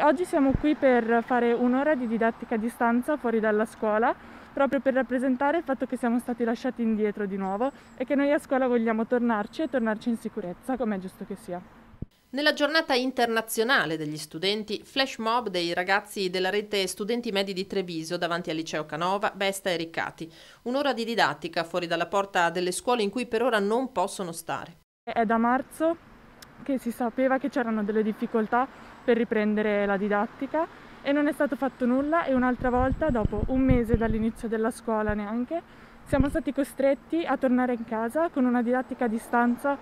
Oggi siamo qui per fare un'ora di didattica a distanza fuori dalla scuola, proprio per rappresentare il fatto che siamo stati lasciati indietro di nuovo e che noi a scuola vogliamo tornarci e tornarci in sicurezza, come è giusto che sia. Nella giornata internazionale degli studenti, flash mob dei ragazzi della rete Studenti Medi di Treviso davanti al liceo Canova, Besta e Riccati. Un'ora di didattica fuori dalla porta delle scuole in cui per ora non possono stare. È da marzo che si sapeva che c'erano delle difficoltà per riprendere la didattica e non è stato fatto nulla e un'altra volta, dopo un mese dall'inizio della scuola neanche, siamo stati costretti a tornare in casa con una didattica a distanza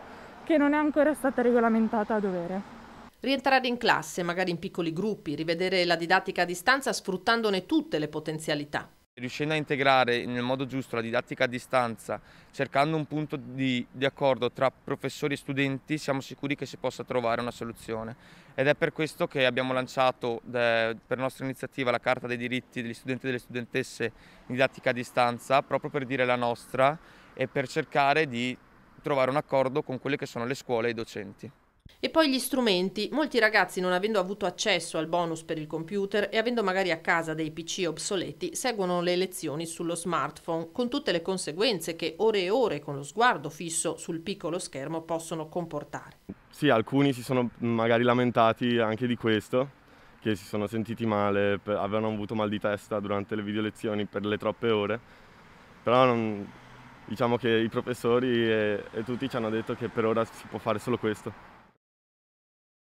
che non è ancora stata regolamentata a dovere. Rientrare in classe, magari in piccoli gruppi, rivedere la didattica a distanza sfruttandone tutte le potenzialità riuscendo a integrare nel modo giusto la didattica a distanza, cercando un punto di, di, accordo tra professori e studenti, siamo sicuri che si possa trovare una soluzione. Ed è per questo che abbiamo lanciato de, per nostra iniziativa la Carta dei diritti degli studenti e delle studentesse in didattica a distanza, proprio per dire la nostra e per cercare di trovare un accordo con quelle che sono le scuole e i docenti. E poi gli strumenti. Molti ragazzi, non avendo avuto accesso al bonus per il computer e avendo magari a casa dei PC obsoleti, seguono le lezioni sullo smartphone, con tutte le conseguenze che ore e ore con lo sguardo fisso sul piccolo schermo possono comportare. Sì, alcuni si sono magari lamentati anche di questo, che si sono sentiti male, avevano avuto mal di testa durante le video lezioni per le troppe ore, però non, diciamo che i professori e, e tutti ci hanno detto che per ora si può fare solo questo.